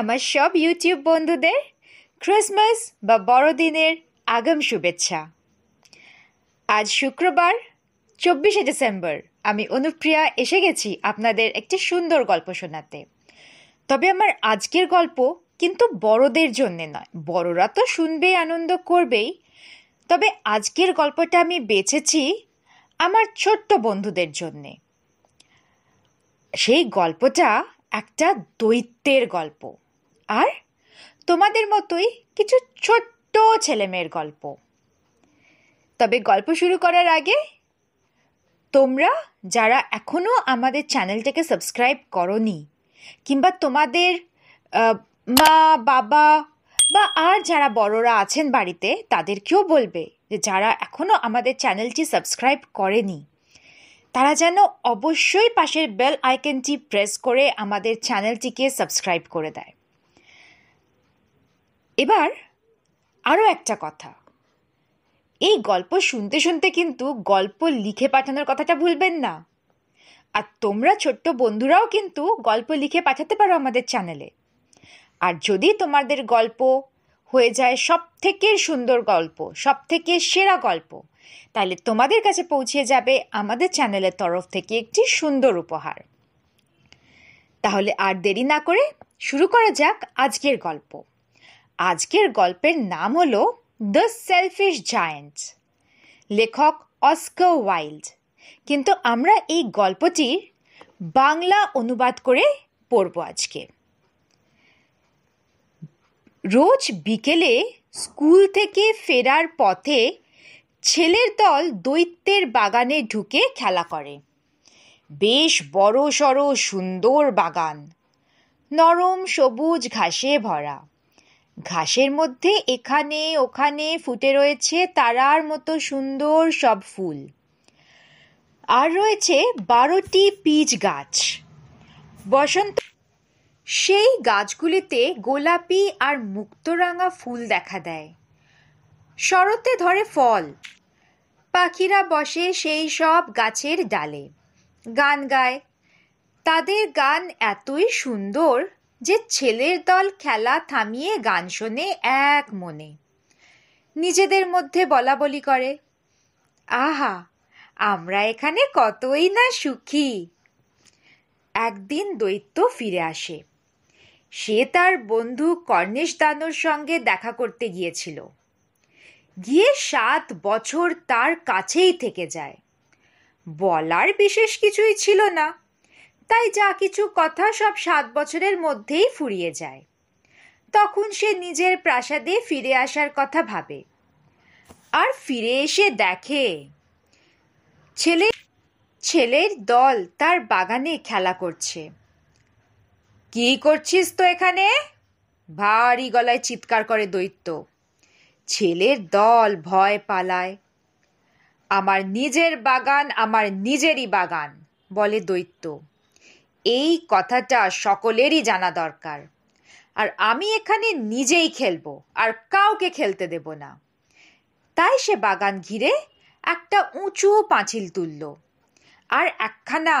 আমার সব ইউটিউব বন্ধুদের ক্রিসমাস বা বড়দিনের আগাম শুভেচ্ছা আজ শুক্রবার চব্বিশে ডিসেম্বর আমি অনুপ্রিয়া এসে গেছি আপনাদের একটি সুন্দর গল্প শোনাতে তবে আমার আজকের গল্প কিন্তু বড়দের জন্যে নয় বড়রা তো শুনবেই আনন্দ করবেই তবে আজকের গল্পটা আমি বেছেছি আমার ছোট্ট বন্ধুদের জন্যে সেই গল্পটা একটা দৈত্যের গল্প আর তোমাদের মতোই কিছু ছোট্ট ছেলেমেয়ের গল্প তবে গল্প শুরু করার আগে তোমরা যারা এখনও আমাদের চ্যানেলটাকে সাবস্ক্রাইব করনি কিংবা তোমাদের মা বাবা বা আর যারা বড়রা আছেন বাড়িতে তাদেরকেও বলবে যে যারা এখনও আমাদের চ্যানেলটি সাবস্ক্রাইব করেনি তারা যেন অবশ্যই পাশের বেল আইকনটি প্রেস করে আমাদের চ্যানেলটিকে সাবস্ক্রাইব করে দেয় এবার আরও একটা কথা এই গল্প শুনতে শুনতে কিন্তু গল্প লিখে পাঠানোর কথাটা ভুলবেন না আর তোমরা ছোট্ট বন্ধুরাও কিন্তু গল্প লিখে পাঠাতে পারো আমাদের চ্যানেলে আর যদি তোমাদের গল্প হয়ে যায় সব থেকে সুন্দর গল্প সব থেকে সেরা গল্প তাহলে তোমাদের কাছে পৌঁছে যাবে আমাদের চ্যানেলের তরফ থেকে একটি সুন্দর উপহার তাহলে আর দেরি না করে শুরু করা যাক আজকের গল্প আজকের গল্পের নাম হল দ্য সেলফিশ জায়েন্ট লেখক অস্কার ওয়াইল্ড কিন্তু আমরা এই গল্পটির বাংলা অনুবাদ করে পড়ব আজকে রোজ বিকেলে স্কুল থেকে ফেরার পথে ছেলের দল দৈত্যের বাগানে ঢুকে খেলা করে বেশ বড় সড় সুন্দর বাগান নরম সবুজ ঘাসে ভরা ঘাসের মধ্যে এখানে ওখানে ফুটে রয়েছে তারার মতো সুন্দর সব ফুল আর রয়েছে বারোটি পিচ গাছ বসন্ত সেই গাছগুলিতে গোলাপি আর মুক্তরাঙা ফুল দেখা দেয় শরতে ধরে ফল পাখিরা বসে সেই সব গাছের ডালে গান গায় তাদের গান এতই সুন্দর যে ছেলের দল খেলা থামিয়ে গান শোনে এক মনে নিজেদের মধ্যে বলা বলি করে আহা আমরা এখানে কতই না সুখী একদিন দৈত্য ফিরে আসে সে তার বন্ধু কর্ণেশ দানোর সঙ্গে দেখা করতে গিয়েছিল গিয়ে সাত বছর তার কাছেই থেকে যায় বলার বিশেষ কিছুই ছিল না তাই যা কিছু কথা সব সাত বছরের মধ্যেই ফুরিয়ে যায় তখন সে নিজের প্রাসাদে ফিরে আসার কথা ভাবে আর ফিরে এসে দেখে ছেলে ছেলের দল তার বাগানে খেলা করছে কি করছিস তো এখানে ভারী গলায় চিৎকার করে দৈত্য ছেলের দল ভয় পালায় আমার নিজের বাগান আমার নিজেরই বাগান বলে দৈত্য এই কথাটা সকলেরই জানা দরকার আর আমি এখানে নিজেই খেলবো আর কাউকে খেলতে দেব না তাই সে বাগান ঘিরে একটা উঁচু পাঁচিল তুলল আর একখানা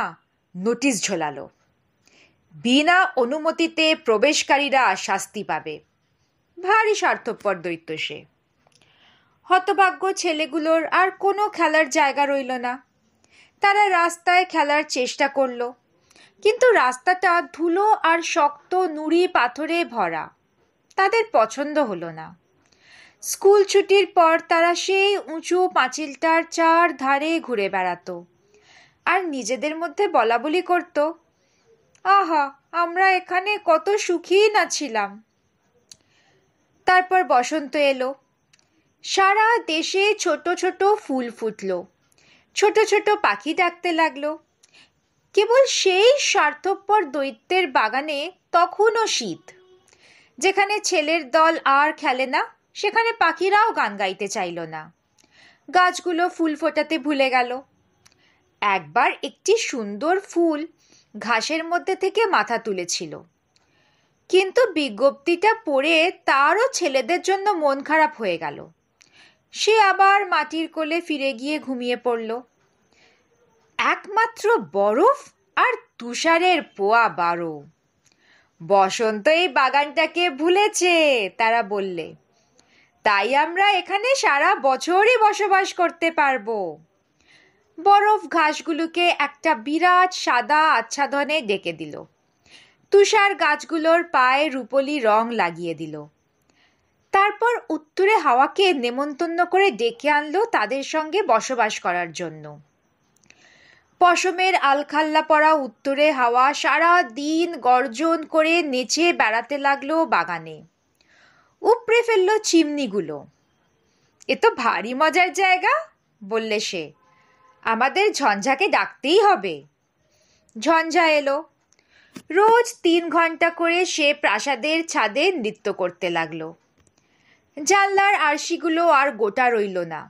নোটিশ ঝোলালো বিনা অনুমতিতে প্রবেশকারীরা শাস্তি পাবে ভারী স্বার্থপর দৈত্য সে হতভাগ্য ছেলেগুলোর আর কোনো খেলার জায়গা রইল না তারা রাস্তায় খেলার চেষ্টা করলো কিন্তু রাস্তাটা ধুলো আর শক্ত নুড়ি পাথরে ভরা তাদের পছন্দ হলো না স্কুল ছুটির পর তারা সেই উঁচু পাঁচিলটার চার ধারে ঘুরে বেড়াতো আর নিজেদের মধ্যে বলা বলি করত আহা আমরা এখানে কত সুখী না ছিলাম তারপর বসন্ত এলো সারা দেশে ছোট ছোট ফুল ফুটল ছোট ছোট পাখি ডাকতে লাগলো কেবল সেই স্বার্থপর দৈত্যের বাগানে তখনও শীত যেখানে ছেলের দল আর খেলে না সেখানে পাখিরাও গান গাইতে চাইল না গাছগুলো ফুল ফোটাতে ভুলে গেল একবার একটি সুন্দর ফুল ঘাসের মধ্যে থেকে মাথা তুলেছিল কিন্তু বিজ্ঞপ্তিটা পড়ে তারও ছেলেদের জন্য মন খারাপ হয়ে গেল সে আবার মাটির কোলে ফিরে গিয়ে ঘুমিয়ে পড়ল একমাত্র বরফ আর তুষারের পোয়া বারো বসন্ত এই বাগানটাকে ভুলেছে তারা বললে তাই আমরা এখানে সারা বছরই বসবাস করতে পারবো বরফ ঘাসগুলোকে একটা বিরাট সাদা আচ্ছাদনে ডেকে দিল তুষার গাছগুলোর পায়ে রুপলি রং লাগিয়ে দিল তারপর উত্তরে হাওয়াকে নেমন্তন্ন করে ডেকে আনলো তাদের সঙ্গে বসবাস করার জন্য পশমের আলখাল্লা পরা উত্তরে হাওয়া সারা দিন গর্জন করে নেচে বেড়াতে লাগলো বাগানে উপড়ে ফেললো চিমনিগুলো এ তো ভারী মজার জায়গা বললে সে আমাদের ঝঞ্ঝাকে ডাকতেই হবে ঝঞ্ঝা এলো রোজ তিন ঘন্টা করে সে প্রাসাদের ছাদে নৃত্য করতে লাগলো জানলার আরশিগুলো আর গোটা রইল না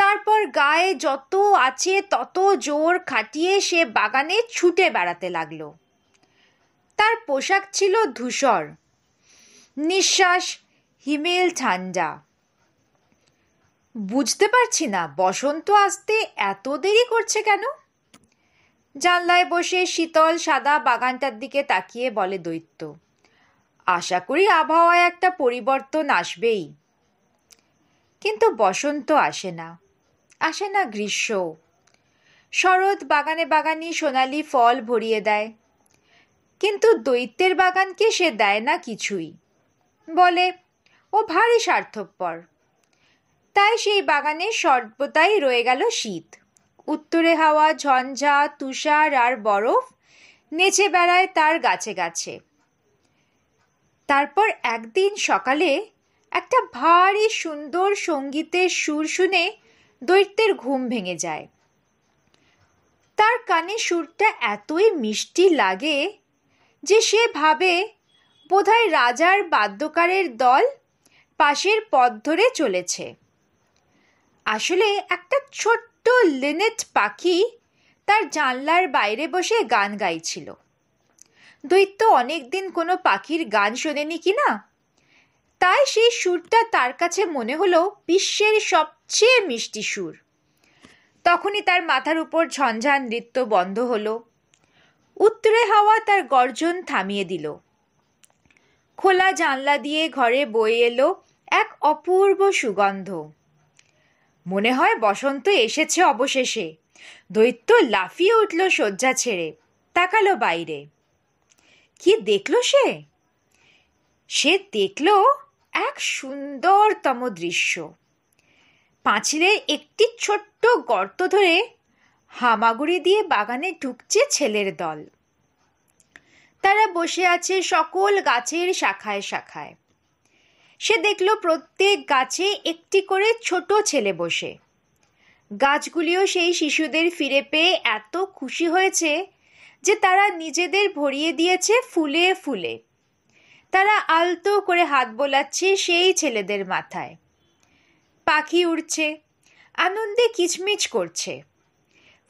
তারপর গায়ে যত আছে তত জোর খাটিয়ে সে বাগানে ছুটে বেড়াতে লাগলো তার পোশাক ছিল ধূসর নিঃশ্বাস হিমেল ঠান্ডা বুঝতে পারছি না বসন্ত আসতে এত দেরি করছে কেন জানলায় বসে শীতল সাদা বাগানটার দিকে তাকিয়ে বলে দৈত্য আশা করি আবহাওয়ায় একটা পরিবর্তন আসবেই কিন্তু বসন্ত আসে না আসে না গ্রীষ্ম শরৎ বাগানে বাগানি সোনালি ফল ভরিয়ে দেয় কিন্তু দৈত্যের বাগানকে সে দেয় না কিছুই বলে ও ভারী স্বার্থপর তাই সেই বাগানে সর্বদাই রয়ে গেল শীত উত্তরে হাওয়া ঝঞ্ঝা তুষার আর বরফ নেচে বেড়ায় তার গাছে গাছে তারপর একদিন সকালে একটা ভারী সুন্দর সঙ্গীতের সুর শুনে দৈত্যের ঘুম ভেঙে যায় তার কানে সুরটা এতই মিষ্টি লাগে যে সে ভাবে বোধহয় রাজার বাদ্যকারের দল পাশের পথ ধরে চলেছে আসলে একটা ছোট্ট লিনেট পাখি তার জানলার বাইরে বসে গান গাইছিল দৈত্য অনেক দিন কোনো পাখির গান শোনেনি কি না তাই সেই সুরটা তার কাছে মনে হলো বিশ্বের সব চেয়ে মিষ্টি সুর তখনই তার মাথার উপর ঝঞ্ঝা নৃত্য বন্ধ হলো উত্তরে হাওয়া তার গর্জন থামিয়ে দিল খোলা জানলা দিয়ে ঘরে বয়ে এলো এক অপূর্ব সুগন্ধ মনে হয় বসন্ত এসেছে অবশেষে দৈত্য লাফিয়ে উঠল শয্যা ছেড়ে তাকালো বাইরে কি দেখল সে সে দেখল এক সুন্দরতম দৃশ্য পাঁচিলের একটি ছোট্ট গর্ত ধরে হামাগুড়ি দিয়ে বাগানে ঢুকছে ছেলের দল তারা বসে আছে সকল গাছের শাখায় শাখায় সে দেখল প্রত্যেক গাছে একটি করে ছোট ছেলে বসে গাছগুলিও সেই শিশুদের ফিরে পেয়ে এত খুশি হয়েছে যে তারা নিজেদের ভরিয়ে দিয়েছে ফুলে ফুলে তারা আলতো করে হাত বোলাচ্ছে সেই ছেলেদের মাথায় পাখি উড়ছে আনন্দে কিচমিচ করছে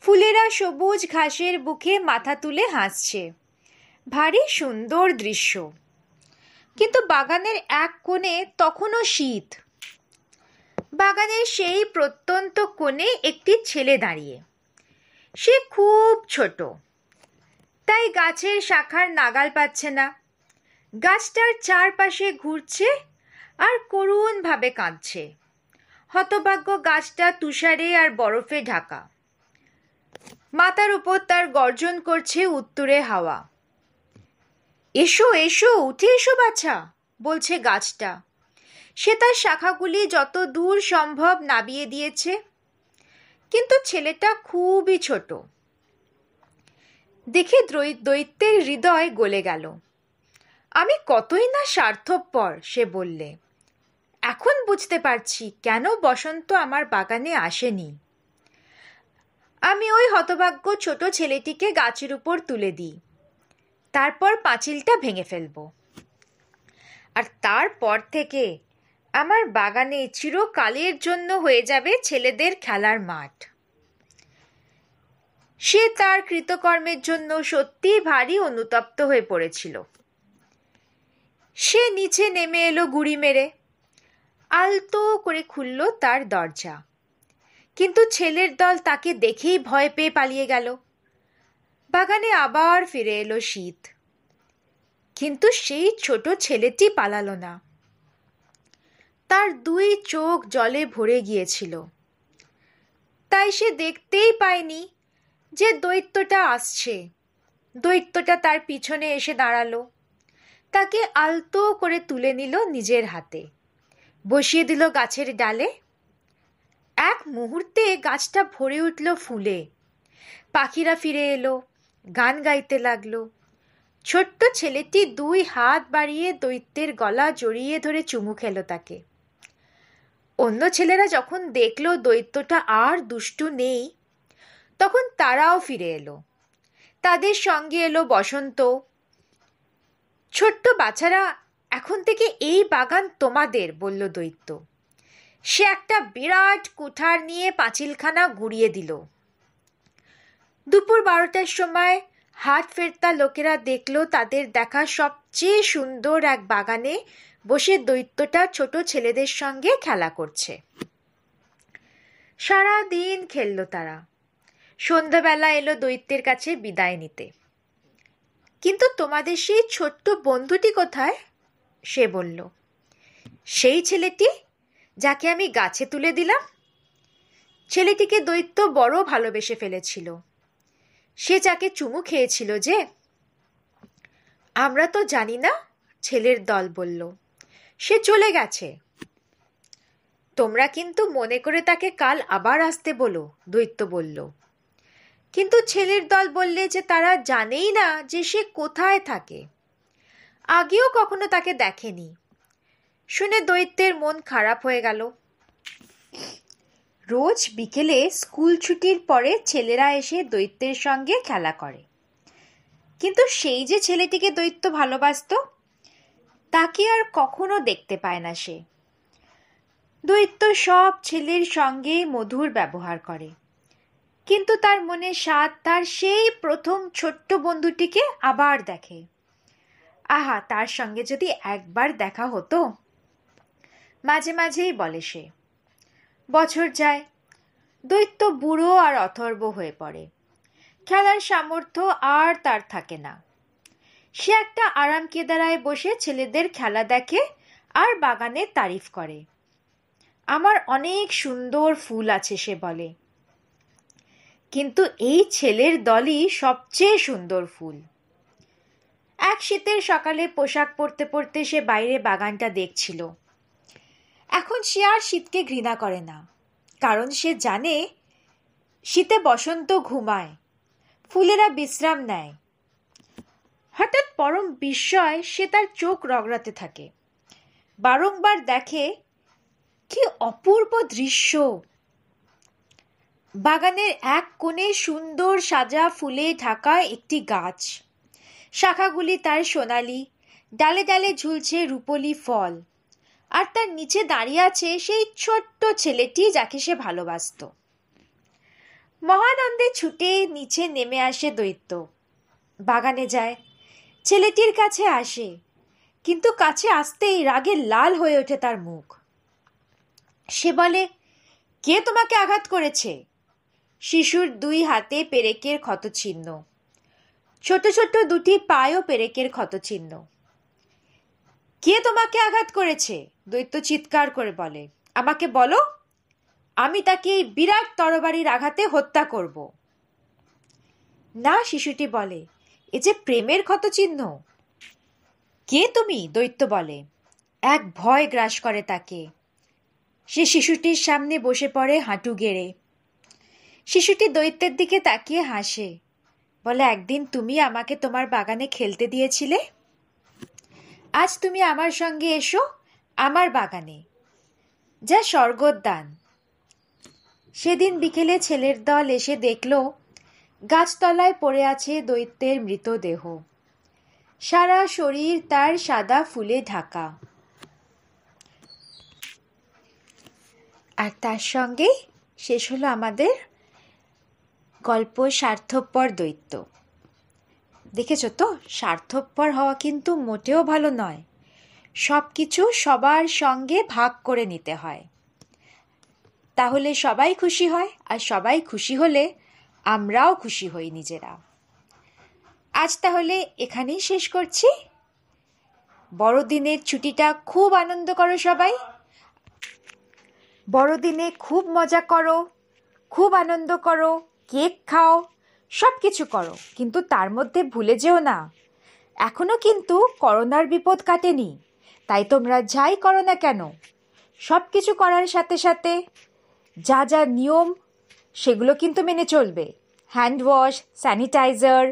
ফুলেরা সবুজ ঘাসের বুকে মাথা তুলে হাসছে ভারী সুন্দর দৃশ্য কিন্তু বাগানের এক কোণে তখনও শীত বাগানের সেই প্রত্যন্ত কোণে একটি ছেলে দাঁড়িয়ে সে খুব ছোট তাই গাছের শাখার নাগাল পাচ্ছে না গাছটার চারপাশে ঘুরছে আর করুণভাবে কাঁদছে হতভাগ্য গাছটা তুষারে আর বরফে ঢাকা মাতার উপর তার গর্জন করছে উত্তুরে হাওয়া এসো এসো উঠে এসো বাছা বলছে গাছটা সে তার শাখাগুলি যত দূর সম্ভব নাবিয়ে দিয়েছে কিন্তু ছেলেটা খুবই ছোট দেখে দৈত্যের হৃদয় গলে গেল আমি কতই না স্বার্থপর সে বললে এখন বুঝতে পারছি কেন বসন্ত আমার বাগানে আসেনি আমি ওই হতভাগ্য ছোট ছেলেটিকে গাছের উপর তুলে দিই তারপর পাঁচিলটা ভেঙে ফেলব আর তারপর থেকে আমার বাগানে চিরকালের জন্য হয়ে যাবে ছেলেদের খেলার মাঠ সে তার কৃতকর্মের জন্য সত্যি ভারী অনুতপ্ত হয়ে পড়েছিল সে নিচে নেমে এলো গুড়ি মেরে আলতো করে খুলল তার দরজা কিন্তু ছেলের দল তাকে দেখেই ভয় পেয়ে পালিয়ে গেল বাগানে আবার ফিরে এলো শীত কিন্তু সেই ছোট ছেলেটি পালালো না তার দুই চোখ জলে ভরে গিয়েছিল তাই সে দেখতেই পায়নি যে দৈত্যটা আসছে দৈত্যটা তার পিছনে এসে দাঁড়ালো তাকে আলতো করে তুলে নিল নিজের হাতে বসিয়ে দিল গাছের ডালে এক মুহূর্তে গাছটা ভরে উঠল ফুলে পাখিরা ফিরে এলো গান গাইতে লাগলো ছোট্ট ছেলেটি দুই হাত বাড়িয়ে দৈত্যের গলা জড়িয়ে ধরে চুমু খেলো তাকে অন্য ছেলেরা যখন দেখলো দৈত্যটা আর দুষ্টু নেই তখন তারাও ফিরে এলো তাদের সঙ্গে এলো বসন্ত ছোট্ট বাচ্চারা এখন থেকে এই বাগান তোমাদের বলল দৈত্য সে একটা বিরাট কুঠার নিয়ে পাঁচিলখানা ঘুরিয়ে দিল দুপুর বারোটার সময় হাট ফেরতা লোকেরা দেখল তাদের দেখা সবচেয়ে সুন্দর এক বাগানে বসে দৈত্যটা ছোট ছেলেদের সঙ্গে খেলা করছে সারা দিন খেললো তারা সন্ধ্যাবেলা এলো দৈত্যের কাছে বিদায় নিতে কিন্তু তোমাদের সেই ছোট্ট বন্ধুটি কোথায় সে বলল সেই ছেলেটি যাকে আমি গাছে তুলে দিলাম ছেলেটিকে দৈত্য বড় ভালোবেসে ফেলেছিল সে যাকে চুমু খেয়েছিল যে আমরা তো জানি না ছেলের দল বলল সে চলে গেছে তোমরা কিন্তু মনে করে তাকে কাল আবার আসতে বলো দৈত্য বলল কিন্তু ছেলের দল বললে যে তারা জানেই না যে সে কোথায় থাকে আগেও কখনো তাকে দেখেনি শুনে দৈত্যের মন খারাপ হয়ে গেল রোজ বিকেলে স্কুল ছুটির পরে ছেলেরা এসে দৈত্যের সঙ্গে খেলা করে কিন্তু সেই যে ছেলেটিকে দৈত্য ভালোবাসত তাকে আর কখনো দেখতে পায় না সে দৈত্য সব ছেলের সঙ্গে মধুর ব্যবহার করে কিন্তু তার মনে স্বাদ তার সেই প্রথম ছোট্ট বন্ধুটিকে আবার দেখে আহা তার সঙ্গে যদি একবার দেখা হতো মাঝে মাঝেই বলে সে বছর যায় দৈত্য বুড়ো আর অথর্ব হয়ে পড়ে খেলার সামর্থ্য আর তার থাকে না সে একটা আরাম কেদারায় বসে ছেলেদের খেলা দেখে আর বাগানে তারিফ করে আমার অনেক সুন্দর ফুল আছে সে বলে কিন্তু এই ছেলের দলই সবচেয়ে সুন্দর ফুল এক শীতের সকালে পোশাক পরতে পরতে সে বাইরে বাগানটা দেখছিল এখন সে আর শীতকে ঘৃণা করে না কারণ সে জানে শীতে বসন্ত ঘুমায় ফুলেরা বিশ্রাম নেয় হঠাৎ পরম বিস্ময় সে তার চোখ রগড়াতে থাকে বারংবার দেখে কি অপূর্ব দৃশ্য বাগানের এক কোণে সুন্দর সাজা ফুলে ঢাকা একটি গাছ শাখাগুলি তার সোনালি ডালে ডালে ঝুলছে রূপলি ফল আর তার নিচে দাঁড়িয়ে আছে সেই ছোট্ট ছেলেটি যাকে সে ভালোবাসত মহানন্দে ছুটে নিচে নেমে আসে দৈত্য বাগানে যায় ছেলেটির কাছে আসে কিন্তু কাছে আসতেই রাগে লাল হয়ে ওঠে তার মুখ সে বলে কে তোমাকে আঘাত করেছে শিশুর দুই হাতে পেরেকের ছিন্ন ছোট ছোট্ট দুটি পায়ও পেরেকের ক্ষতচিহ্ন কে তোমাকে আঘাত করেছে দৈত্য চিৎকার করে বলে আমাকে বলো আমি তাকে এই বিরাট তরবারির আঘাতে হত্যা করব না শিশুটি বলে এ যে প্রেমের ক্ষতচিহ্ন কে তুমি দৈত্য বলে এক ভয় গ্রাস করে তাকে সে শিশুটির সামনে বসে পড়ে হাঁটু গেড়ে শিশুটি দৈত্যের দিকে তাকিয়ে হাসে বলে একদিন তুমি আমাকে তোমার বাগানে খেলতে দিয়েছিলে আজ তুমি আমার সঙ্গে এসো আমার বাগানে যা স্বর্গোদ্যান সেদিন বিকেলে ছেলের দল এসে দেখল গাছতলায় পড়ে আছে দৈত্যের মৃতদেহ সারা শরীর তার সাদা ফুলে ঢাকা আর তার সঙ্গে শেষ হলো আমাদের গল্প স্বার্থপর দৈত্য দেখেছ তো স্বার্থপর হওয়া কিন্তু মোটেও ভালো নয় সব কিছু সবার সঙ্গে ভাগ করে নিতে হয় তাহলে সবাই খুশি হয় আর সবাই খুশি হলে আমরাও খুশি হই নিজেরা আজ তাহলে এখানেই শেষ করছি বড়দিনের ছুটিটা খুব আনন্দ করো সবাই বড়দিনে খুব মজা করো খুব আনন্দ করো কেক খাও সব কিছু করো কিন্তু তার মধ্যে ভুলে যেও না এখনও কিন্তু করোনার বিপদ কাটেনি তাই তোমরা যাই করো না কেন সব কিছু করার সাথে সাথে যা যা নিয়ম সেগুলো কিন্তু মেনে চলবে হ্যান্ড ওয়াশ স্যানিটাইজার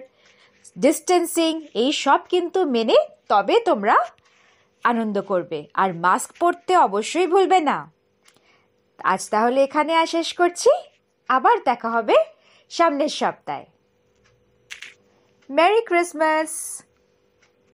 ডিস্টেন্সিং এই সব কিন্তু মেনে তবে তোমরা আনন্দ করবে আর মাস্ক পরতে অবশ্যই ভুলবে না আজ তাহলে এখানে আর শেষ করছি আবার দেখা হবে सामने शब्द है मेरी क्रिसमस